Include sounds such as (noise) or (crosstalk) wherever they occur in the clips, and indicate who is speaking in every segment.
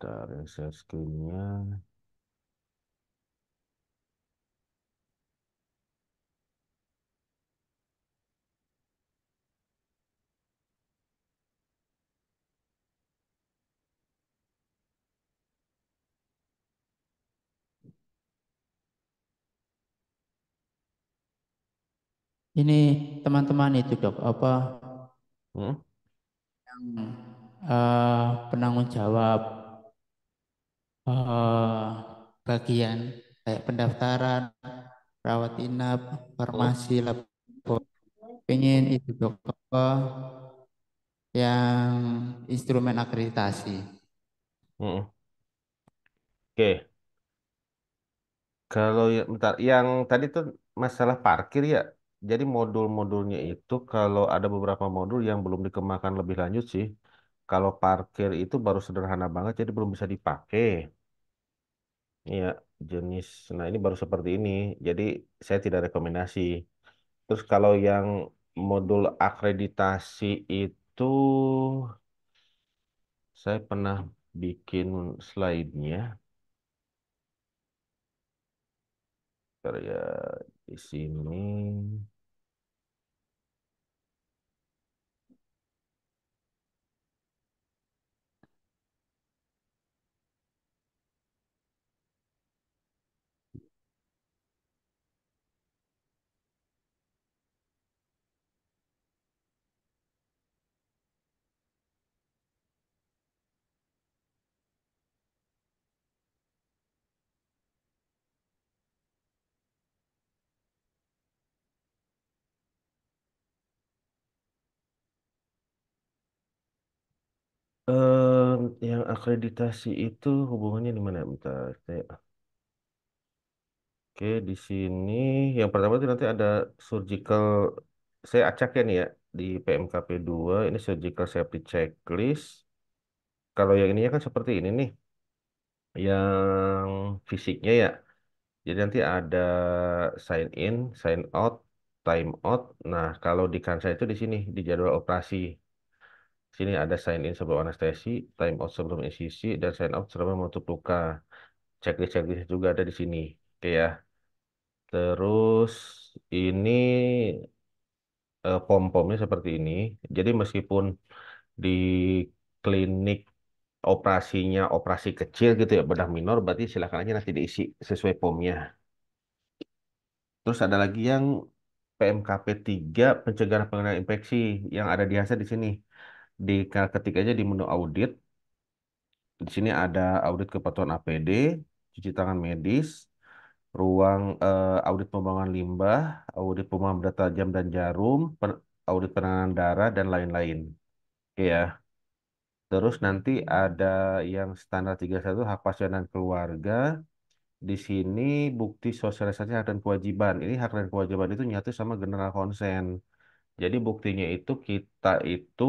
Speaker 1: kita research screen-nya
Speaker 2: Ini teman-teman itu dok apa hmm?
Speaker 1: yang uh, penanggung jawab Eh, bagian kayak pendaftaran, rawat inap, farmasi, laboratorium, Pengen itu dokter yang instrumen akreditasi. Hmm. Oke. Okay. Kalau ya, bentar, yang tadi tuh masalah parkir ya. Jadi modul-modulnya itu kalau ada beberapa modul yang belum dikemakan lebih lanjut sih. Kalau parkir itu baru sederhana banget, jadi belum bisa dipakai. Iya, jenis. Nah, ini baru seperti ini. Jadi saya tidak rekomendasi. Terus kalau yang modul akreditasi itu saya pernah bikin slide-nya. ya di sini. Eee, yang akreditasi itu hubungannya di mana? Bentar, saya- Oke, di sini yang pertama itu nanti ada surgical, saya acak ya nih ya, di PMKP 2, ini surgical safety checklist. Kalau yang ininya kan seperti ini nih, yang fisiknya ya. Jadi nanti ada sign in, sign out, time out. Nah, kalau di Kansa itu di sini, di jadwal operasi. Sini ada sign in sebelum anestesi, time out sebelum incisi, e dan sign out sebelum menutup luka. Checklist-checklist juga ada di sini. Oke ya. Terus ini uh, pom-pomnya seperti ini. Jadi meskipun di klinik operasinya operasi kecil gitu ya, bedah minor, berarti silakan aja nanti diisi sesuai pomnya. Terus ada lagi yang PMKP 3 pencegahan penggunaan infeksi yang ada di hasil di sini di ketik aja di menu audit. Di sini ada audit kepatuhan APD, cuci tangan medis, ruang eh, audit pembuangan limbah, audit pembuangan benda tajam dan jarum, per, audit penanganan darah dan lain-lain. Oke ya. Terus nanti ada yang standar 31 hak pasien dan keluarga. Di sini bukti sosialisasi hak dan kewajiban. Ini hak dan kewajiban itu nyatu sama general consent. Jadi buktinya itu kita itu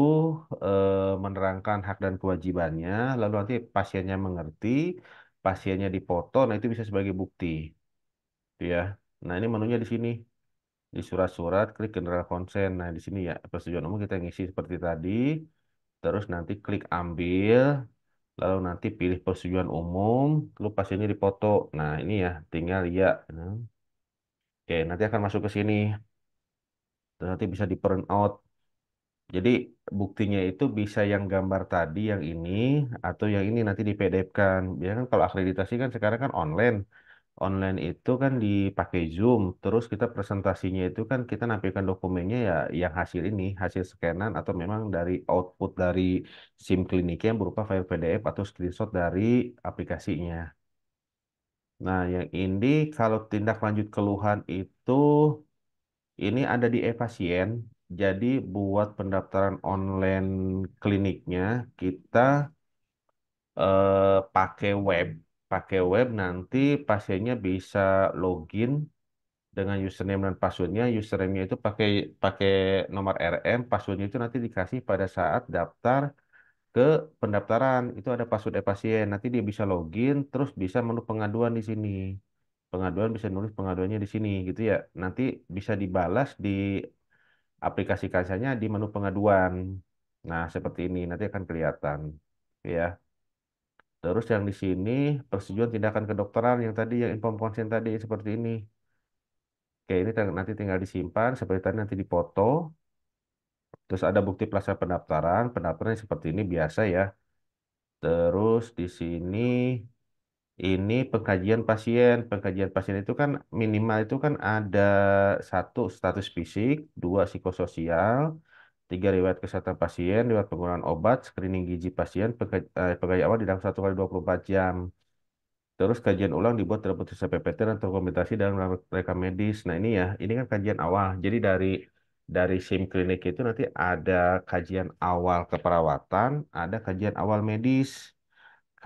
Speaker 1: eh, menerangkan hak dan kewajibannya, lalu nanti pasiennya mengerti, pasiennya dipoto, nah itu bisa sebagai bukti. Itu ya. Nah, ini menunya di sini. Di surat-surat klik general consent. Nah, di sini ya persetujuan umum kita ngisi seperti tadi. Terus nanti klik ambil, lalu nanti pilih persetujuan umum, lalu pasiennya dipoto. Nah, ini ya tinggal ya. Nah, oke, nanti akan masuk ke sini nanti bisa di print out. Jadi buktinya itu bisa yang gambar tadi, yang ini, atau yang ini nanti di PDF-kan. Biasanya kan kalau akreditasi kan sekarang kan online. Online itu kan dipakai Zoom, terus kita presentasinya itu kan kita nampilkan dokumennya ya yang hasil ini, hasil scanan atau memang dari output dari SIM kliniknya yang berupa file PDF atau screenshot dari aplikasinya. Nah, yang ini kalau tindak lanjut keluhan itu ini ada di e-pasien. Jadi buat pendaftaran online kliniknya kita eh, pakai web. Pakai web nanti pasiennya bisa login dengan username dan passwordnya. Username-nya itu pakai pakai nomor RM, passwordnya itu nanti dikasih pada saat daftar ke pendaftaran. Itu ada password e-pasien. Nanti dia bisa login, terus bisa menu pengaduan di sini pengaduan bisa nulis pengaduannya di sini gitu ya. Nanti bisa dibalas di aplikasi kasanya di menu pengaduan. Nah, seperti ini nanti akan kelihatan ya. Terus yang di sini persetujuan tindakan kedokteran yang tadi yang inform konsen tadi seperti ini. Oke, ini nanti tinggal disimpan seperti tadi nanti dipoto. Terus ada bukti pelaksanaan pendaftaran, pendaftaran seperti ini biasa ya. Terus di sini ini pengkajian pasien. Pengkajian pasien itu kan minimal itu kan ada satu status fisik, dua psikososial, tiga riwayat kesehatan pasien, riwayat penggunaan obat, screening gizi pasien, eh, pengkajian awal di dalam satu kali 24 jam. Terus kajian ulang dibuat terhadap putusan PPT dan dokumentasi dalam rekam medis. Nah ini ya, ini kan kajian awal. Jadi dari dari SIM klinik itu nanti ada kajian awal keperawatan, ada kajian awal medis.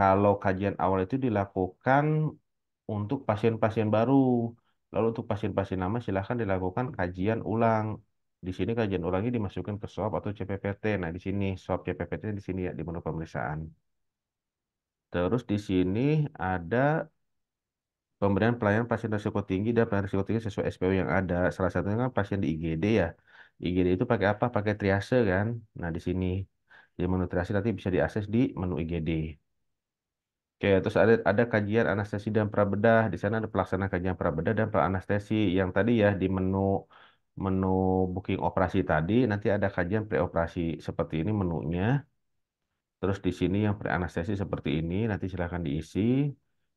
Speaker 1: Kalau kajian awal itu dilakukan untuk pasien-pasien baru. Lalu untuk pasien-pasien lama silahkan dilakukan kajian ulang. Di sini kajian ulangnya dimasukkan ke swab atau CPPT. Nah, di sini swab CPPT di sini ya di menu pemeriksaan. Terus di sini ada pemberian pelayanan pasien risiko tinggi dan pelayanan risiko tinggi sesuai SPO yang ada. Salah satunya kan pasien di IGD ya. IGD itu pakai apa? Pakai triase kan. Nah, di sini di menu triase nanti bisa diakses di menu IGD. Oke, terus ada ada kajian anestesi dan prabedah. Di sana ada pelaksana kajian prabedah dan praanestesi yang tadi ya di menu menu booking operasi tadi nanti ada kajian preoperasi seperti ini menunya. Terus di sini yang preanestesi seperti ini nanti silahkan diisi.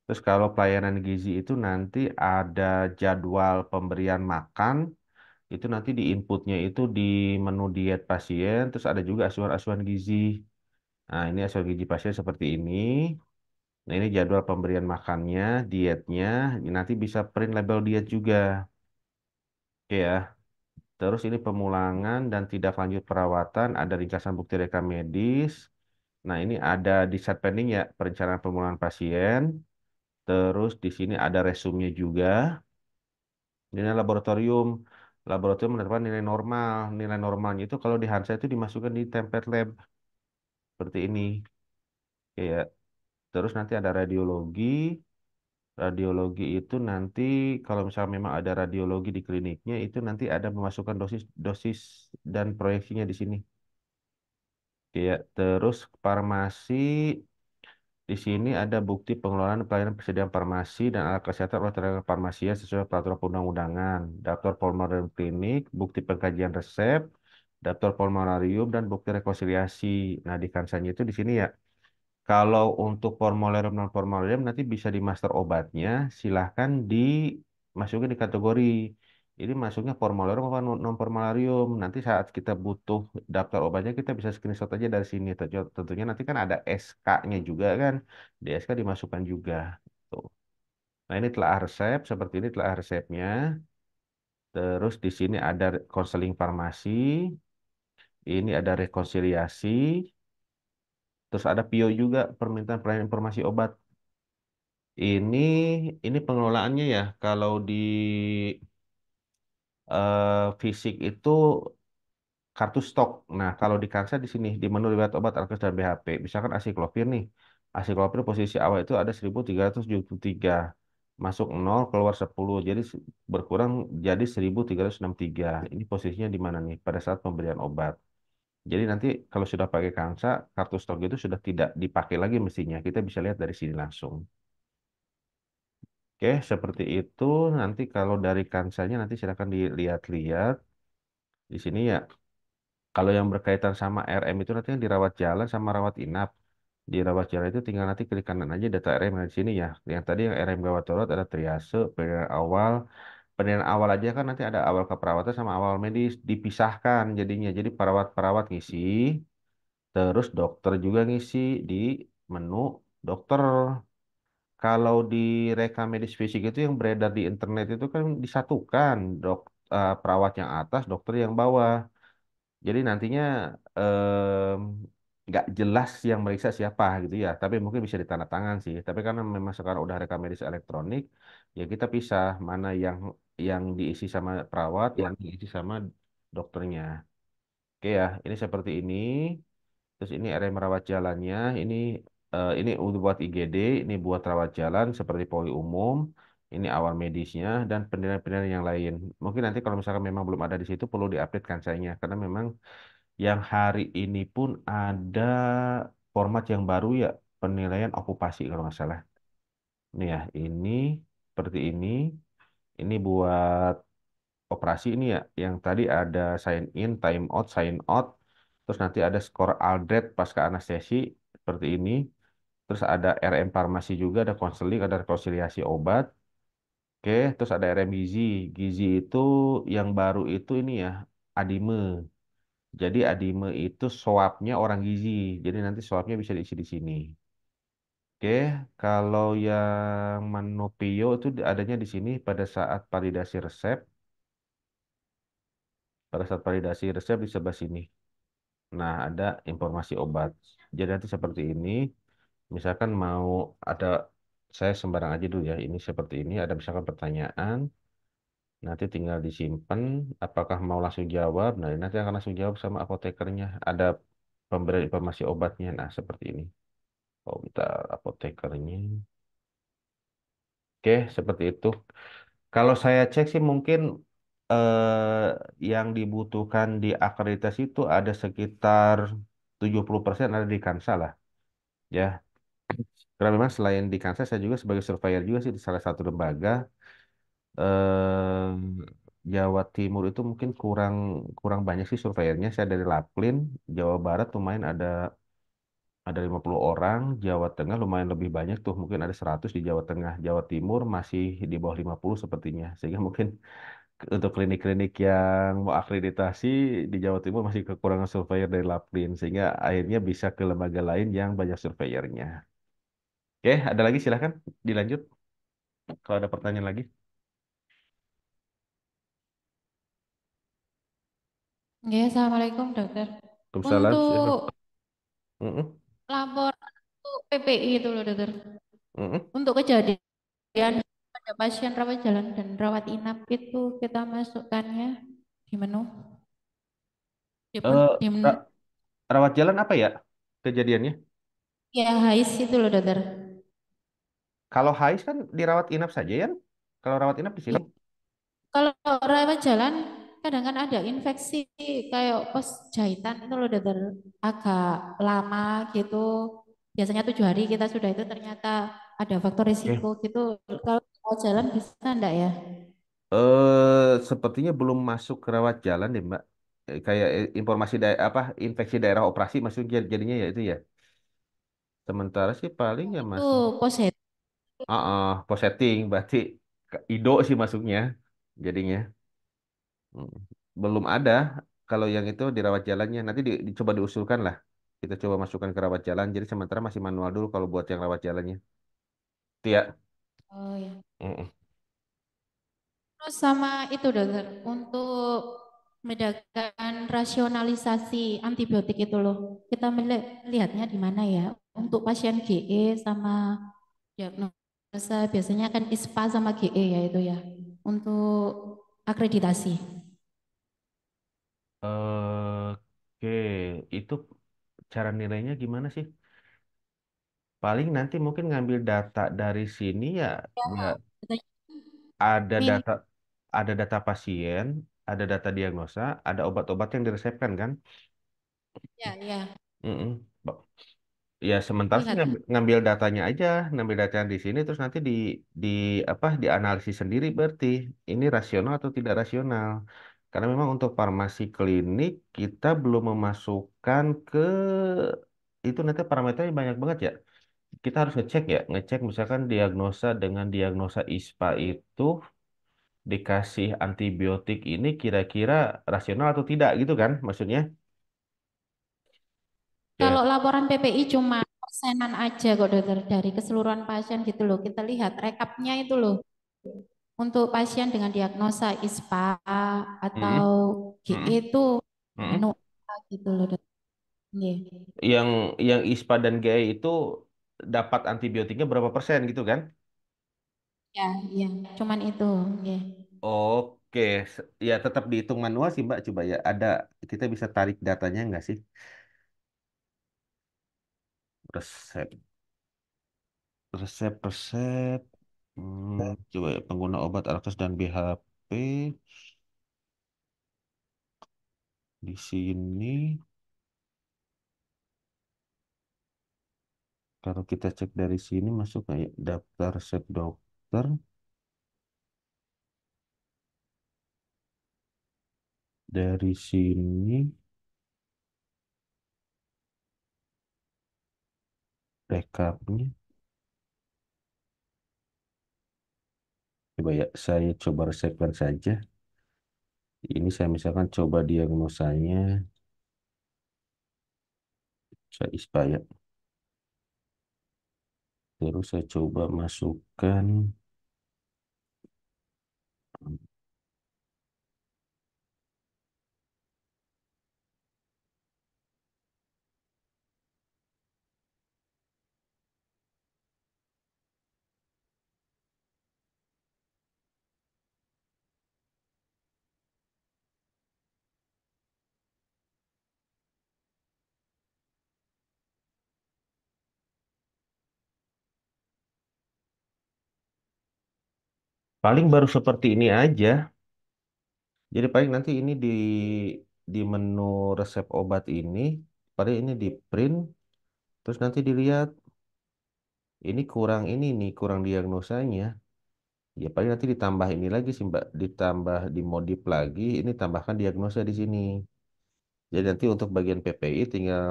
Speaker 1: Terus kalau pelayanan gizi itu nanti ada jadwal pemberian makan itu nanti di inputnya itu di menu diet pasien terus ada juga asuhan-asuhan gizi. Nah, ini asuhan gizi pasien seperti ini. Nah, ini jadwal pemberian makannya, dietnya, nanti bisa print label diet juga. Oke ya. Terus ini pemulangan dan tidak lanjut perawatan, ada ringkasan bukti rekam medis. Nah, ini ada di set pending ya, perencanaan pemulangan pasien. Terus di sini ada resumnya juga. Ini laboratorium. Laboratorium menerapkan nilai normal. Nilai normalnya itu kalau di Hansa itu dimasukkan di template lab. Seperti ini. Oke ya. Terus nanti ada radiologi. Radiologi itu nanti kalau misalnya memang ada radiologi di kliniknya itu nanti ada memasukkan dosis dosis dan proyeksinya di sini. Ya, terus farmasi di sini ada bukti pengelolaan pelayanan persediaan farmasi dan alat kesehatan oleh tenaga farmasia sesuai peraturan perundang-undangan, daftar formularium klinik, bukti pengkajian resep, daftar formularium dan bukti rekonsiliasi. Nah, di kansanya itu di sini ya kalau untuk formulir non formulir nanti bisa di master obatnya, silahkan dimasukin di kategori. Ini masuknya formulir apa non formularium. Nanti saat kita butuh daftar obatnya kita bisa screenshot aja dari sini. Tentunya nanti kan ada SK-nya juga kan. Di SK dimasukkan juga. Tuh. Nah ini telah resep, seperti ini telah resepnya. Terus di sini ada konseling farmasi. Ini ada rekonsiliasi. Terus ada PIO juga permintaan pelayanan informasi obat. Ini ini pengelolaannya ya. Kalau di uh, fisik itu kartu stok. Nah, kalau di Karsa di sini di menu riwayat obat Alkes dan BHP, misalkan asiklovir nih. Asiklovir posisi awal itu ada 1373 masuk 0 keluar 10 jadi berkurang jadi 1363. Ini posisinya di mana nih pada saat pemberian obat. Jadi nanti kalau sudah pakai Kangsa, kartu stok itu sudah tidak dipakai lagi mestinya. Kita bisa lihat dari sini langsung. Oke, seperti itu. Nanti kalau dari Kansanya nanti silakan dilihat-lihat. Di sini ya, kalau yang berkaitan sama RM itu nanti yang dirawat jalan sama rawat inap. dirawat jalan itu tinggal nanti klik kanan aja data RM yang nah, di sini ya. Yang tadi yang RM gawat darurat ada triase, pengelolaan awal, penilaian awal aja kan nanti ada awal keperawatan sama awal medis dipisahkan jadinya. Jadi perawat-perawat ngisi, terus dokter juga ngisi di menu dokter. Kalau di reka medis fisik itu yang beredar di internet itu kan disatukan dok uh, perawat yang atas, dokter yang bawah. Jadi nantinya nggak eh, jelas yang meriksa siapa gitu ya, tapi mungkin bisa ditanda sih. Tapi karena memang sekarang udah reka medis elektronik, ya kita pisah mana yang yang diisi sama perawat, yang diisi sama dokternya. Oke ya, ini seperti ini. Terus ini area merawat jalannya, ini uh, ini buat IGD, ini buat rawat jalan seperti poli umum, ini awal medisnya dan penilaian-penilaian yang lain. Mungkin nanti kalau misalkan memang belum ada di situ perlu diupdate kan sayangnya karena memang yang hari ini pun ada format yang baru ya penilaian okupasi kalau nggak salah. Nih ya, ini seperti ini. Ini buat operasi ini ya, yang tadi ada sign in, time out, sign out, terus nanti ada skor Aldred pasca anestesi seperti ini. Terus ada RM farmasi juga, ada konseling, ada rekonsiliasi obat. Oke, terus ada RM gizi. Gizi itu yang baru itu ini ya, adime. Jadi adime itu swabnya orang gizi. Jadi nanti swabnya bisa diisi di sini. Oke, kalau yang manopio itu adanya di sini pada saat validasi resep, pada saat validasi resep di sebelah sini. Nah, ada informasi obat. Jadi nanti seperti ini, misalkan mau ada saya sembarang aja dulu ya. Ini seperti ini, ada misalkan pertanyaan. Nanti tinggal disimpan. Apakah mau langsung jawab? Nah, ini nanti akan langsung jawab sama apotekernya. Ada pemberian informasi obatnya. Nah, seperti ini. Oh, kita apotekernya. Oke, seperti itu. Kalau saya cek sih mungkin eh, yang dibutuhkan di akreditasi itu ada sekitar 70% ada di Kansa lah. Ya. Karena memang selain di Kansa, saya juga sebagai surveyor juga sih di salah satu lembaga. Eh, Jawa Timur itu mungkin kurang kurang banyak sih surveyornya. Saya dari Laplin, Jawa Barat lumayan ada ada 50 orang, Jawa Tengah lumayan lebih banyak tuh, mungkin ada 100 di Jawa Tengah. Jawa Timur masih di bawah 50 sepertinya. Sehingga (laughs) mungkin untuk klinik-klinik yang mau akreditasi di Jawa Timur masih kekurangan surveyor dari Laplin sehingga akhirnya bisa ke lembaga lain yang banyak surveyornya. Oke, ada lagi silahkan dilanjut kalau ada pertanyaan lagi.
Speaker 2: Ya, assalamualaikum dokter. Untuk mm -mm lapor itu PPI itu loh dokter. Mm-hmm. Untuk kejadian pada pasien rawat jalan dan rawat inap itu kita masukkannya di menu. Di, uh, di menu. Ra
Speaker 1: rawat jalan apa ya kejadiannya?
Speaker 2: Ya hais itu loh dokter.
Speaker 1: Kalau hais kan dirawat inap saja ya? Kalau rawat inap di sini? Iya.
Speaker 2: Kalau rawat jalan kadang kan ada infeksi kayak pas jahitan itu loh dokter agak lama gitu biasanya tujuh hari kita sudah itu ternyata ada faktor risiko okay. gitu kalau rawat jalan bisa ndak ya?
Speaker 1: Eh sepertinya belum masuk ke rawat jalan deh mbak eh, kayak eh, informasi daerah apa infeksi daerah operasi masuk jadinya ya itu ya sementara sih paling ya mas itu pos setting uh, uh, pos berarti ido sih masuknya jadinya Mm. Belum ada. Kalau yang itu dirawat jalannya nanti di, dicoba diusulkan lah. Kita coba masukkan ke rawat jalan. Jadi sementara masih manual dulu kalau buat yang rawat jalannya. Tia. Ya.
Speaker 2: Oh ya. Terus sama itu dokter untuk mendapatkan rasionalisasi antibiotik itu loh. Kita melihatnya di mana ya? Untuk pasien GE sama diagnosa biasanya kan ISPA sama GE ya itu ya. Untuk akreditasi?
Speaker 1: Oke, itu cara nilainya gimana sih? Paling nanti mungkin ngambil data dari sini ya, ya, ya. ada data ada data pasien, ada data diagnosa, ada obat-obat yang diresepkan kan? Ya, ya. Mm-mm. Ya sementara sih iya, ngambil datanya aja, ngambil datanya di sini terus nanti di di apa dianalisis sendiri berarti ini rasional atau tidak rasional. Karena memang untuk farmasi klinik kita belum memasukkan ke itu nanti parameternya banyak banget ya. Kita harus ngecek ya, ngecek misalkan diagnosa dengan diagnosa ISPA itu dikasih antibiotik ini kira-kira rasional atau tidak gitu kan maksudnya.
Speaker 2: Iya. Kalau laporan PPI cuma persenan aja kok dokter dari keseluruhan pasien gitu loh. Kita lihat rekapnya itu loh. Untuk pasien dengan diagnosa ISPA atau hmm. GE hmm. itu hmm. gitu loh dokter. Yeah.
Speaker 1: Yang yang ISPA dan GE itu dapat antibiotiknya berapa persen gitu kan?
Speaker 2: Ya, yeah. cuman itu. Yeah.
Speaker 1: Oke, ya tetap dihitung manual sih Mbak. Coba ya, ada kita bisa tarik datanya nggak sih? resep resep resep hmm, coba ya, pengguna obat Alkes dan BHP di sini kalau kita cek dari sini masuk kayak ya? daftar resep dokter dari sini backupnya coba ya saya coba resepkan saja ini saya misalkan coba diagnosanya saya ya. terus saya coba masukkan Paling baru seperti ini aja. Jadi paling nanti ini di di menu resep obat ini, paling ini di print, terus nanti dilihat ini kurang ini nih, kurang diagnosanya. Ya paling nanti ditambah ini lagi sih Mbak, ditambah dimodif lagi, ini tambahkan diagnosa di sini. Jadi nanti untuk bagian PPI tinggal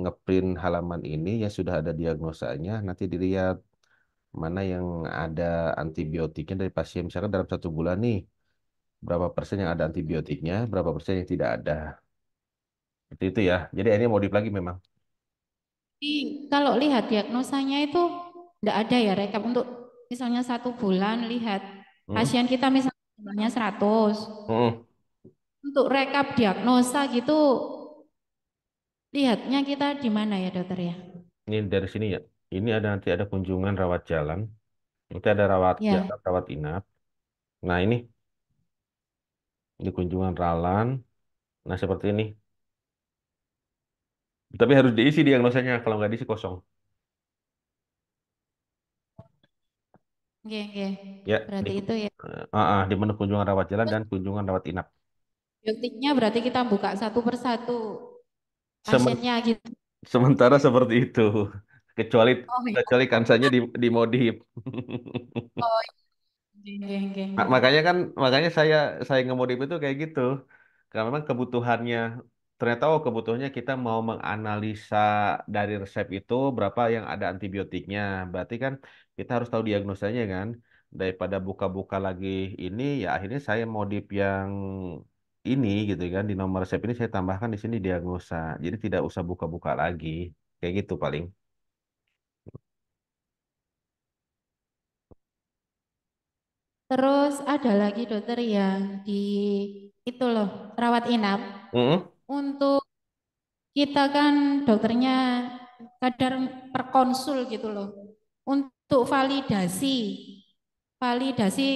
Speaker 1: ngeprint halaman ini yang sudah ada diagnosanya, nanti dilihat mana yang ada antibiotiknya dari pasien misalkan dalam satu bulan nih berapa persen yang ada antibiotiknya berapa persen yang tidak ada seperti itu ya jadi ini modif lagi memang
Speaker 2: kalau lihat diagnosanya itu tidak ada ya rekap untuk misalnya satu bulan lihat hmm. pasien kita misalnya jumlahnya 100 hmm. untuk rekap diagnosa gitu lihatnya kita di mana ya dokter ya
Speaker 1: ini dari sini ya ini ada nanti ada kunjungan rawat jalan, nanti ada rawat Ya. jalan, rawat inap. Nah, ini di kunjungan Ralan. Nah, seperti ini. Tapi harus diisi diagnosanya, kalau nggak diisi kosong.
Speaker 2: Oke oke. Ya, di, Berarti itu ya. Eh,
Speaker 1: ah, ah, di menu kunjungan rawat jalan dan kunjungan rawat inap.
Speaker 2: Biotiknya berarti kita buka satu persatu Semen- gitu.
Speaker 1: sementara seperti itu kecuali oh, iya. kecuali kansanya di di modif. oh,
Speaker 2: iya. makanya
Speaker 1: kan makanya saya saya ngemodif itu kayak gitu. Karena memang kebutuhannya ternyata oh kebutuhannya kita mau menganalisa dari resep itu berapa yang ada antibiotiknya. Berarti kan kita harus tahu diagnosanya kan. Daripada buka-buka lagi ini ya akhirnya saya modif yang ini gitu kan di nomor resep ini saya tambahkan di sini diagnosa. Jadi tidak usah buka-buka lagi. Kayak gitu paling.
Speaker 2: Terus ada lagi dokter yang di itu loh rawat inap. Mm -hmm. Untuk kita kan dokternya kadar perkonsul gitu loh. Untuk validasi, validasi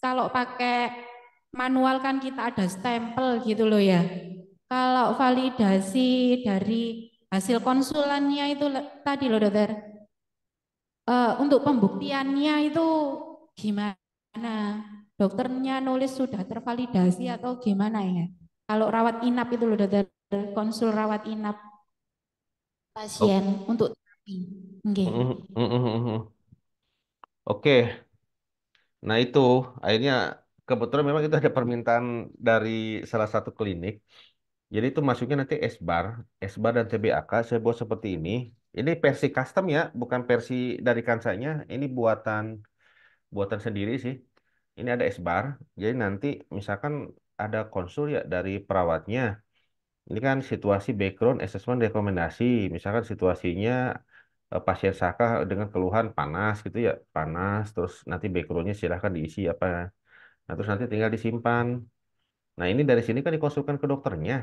Speaker 2: kalau pakai manual kan kita ada stempel gitu loh ya. Kalau validasi dari hasil konsulannya itu tadi loh dokter. Uh, untuk pembuktiannya itu gimana? Nah, dokternya nulis sudah tervalidasi hmm. atau gimana ya? Kalau rawat inap itu loh dokter, konsul rawat inap pasien oh. untuk terapi. Okay. Hmm,
Speaker 1: hmm, Oke. Nah, itu akhirnya kebetulan memang itu ada permintaan dari salah satu klinik. Jadi itu masuknya nanti S-bar, S-bar dan TBAK saya buat seperti ini. Ini versi custom ya, bukan versi dari kansanya. Ini buatan buatan sendiri sih. Ini ada S-bar. Jadi nanti misalkan ada konsul ya dari perawatnya. Ini kan situasi background assessment rekomendasi. Misalkan situasinya eh, pasien Saka dengan keluhan panas gitu ya. Panas terus nanti backgroundnya silahkan diisi apa. Nah terus nanti tinggal disimpan. Nah ini dari sini kan dikonsulkan ke dokternya.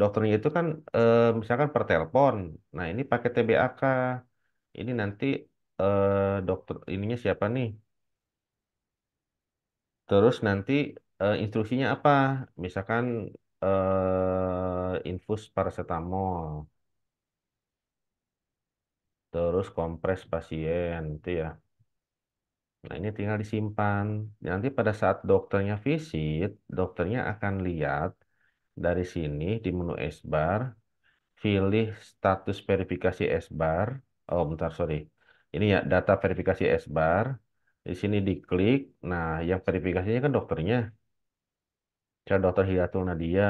Speaker 1: Dokternya itu kan eh, misalkan per telepon. Nah ini pakai TBAK. Ini nanti uh, dokter ininya siapa nih? Terus nanti uh, instruksinya apa? Misalkan uh, infus paracetamol, terus kompres pasien, itu ya. Nah, ini tinggal disimpan. Nanti pada saat dokternya visit, dokternya akan lihat dari sini di menu S-bar, pilih status verifikasi S-bar. Oh, bentar, sorry ini ya data verifikasi S-bar. Di sini diklik. Nah, yang verifikasinya kan dokternya. Cara dokter Hidatul Nadia.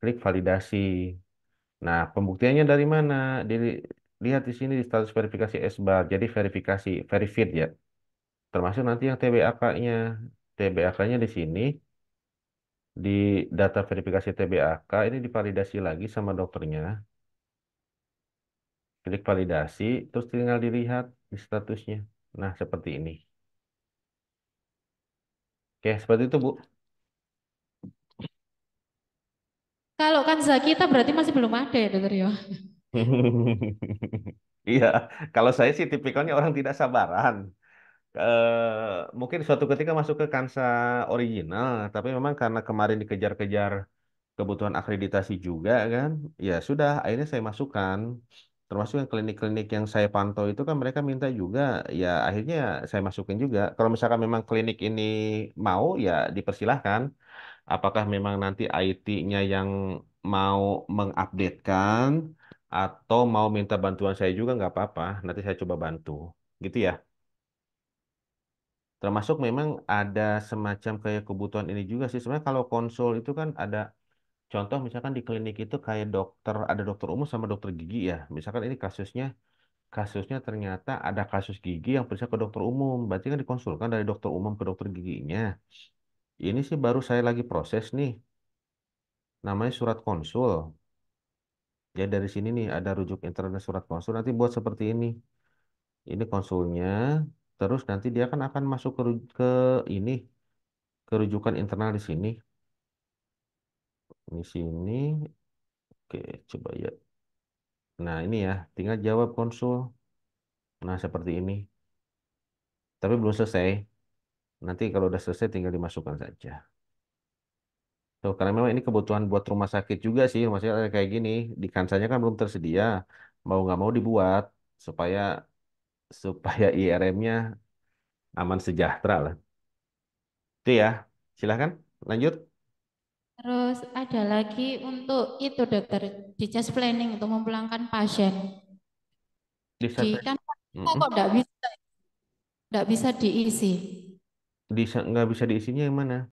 Speaker 1: Klik validasi. Nah, pembuktiannya dari mana? Dilihat di sini di status verifikasi S-bar. Jadi verifikasi, verified ya. Termasuk nanti yang TBAK-nya. TBAK-nya di sini. Di data verifikasi TBAK ini divalidasi lagi sama dokternya. Klik validasi, terus tinggal dilihat di statusnya. Nah, seperti ini. Oke, seperti itu, Bu.
Speaker 2: Kalau kanza kita berarti masih belum ada ya, Dokter Yo? Ya? (laughs)
Speaker 1: Iya, kalau saya sih tipikalnya orang tidak sabaran. Uh, mungkin suatu ketika masuk ke Kansa original, tapi memang karena kemarin dikejar-kejar kebutuhan akreditasi juga kan, ya sudah, akhirnya saya masukkan termasuk yang klinik-klinik yang saya pantau itu kan mereka minta juga ya akhirnya saya masukin juga kalau misalkan memang klinik ini mau ya dipersilahkan apakah memang nanti IT-nya yang mau mengupdatekan atau mau minta bantuan saya juga nggak apa-apa nanti saya coba bantu gitu ya termasuk memang ada semacam kayak kebutuhan ini juga sih sebenarnya kalau konsol itu kan ada Contoh misalkan di klinik itu kayak dokter, ada dokter umum sama dokter gigi ya. Misalkan ini kasusnya, kasusnya ternyata ada kasus gigi yang periksa ke dokter umum. Berarti kan dikonsulkan dari dokter umum ke dokter giginya. Ini sih baru saya lagi proses nih. Namanya surat konsul. Ya dari sini nih ada rujuk internet surat konsul. Nanti buat seperti ini. Ini konsulnya. Terus nanti dia kan akan masuk ke, ke ini. Kerujukan internal di sini di sini oke coba ya nah ini ya tinggal jawab konsul nah seperti ini tapi belum selesai nanti kalau udah selesai tinggal dimasukkan saja so karena memang ini kebutuhan buat rumah sakit juga sih rumah sakit kayak gini di kansanya kan belum tersedia mau nggak mau dibuat supaya supaya IRM-nya aman sejahtera lah itu ya silahkan lanjut
Speaker 2: Terus ada lagi untuk itu dokter di just planning untuk memulangkan pasien. Di Di kan mm -hmm. kok enggak bisa enggak bisa diisi.
Speaker 1: Bisa nggak bisa diisinya yang mana?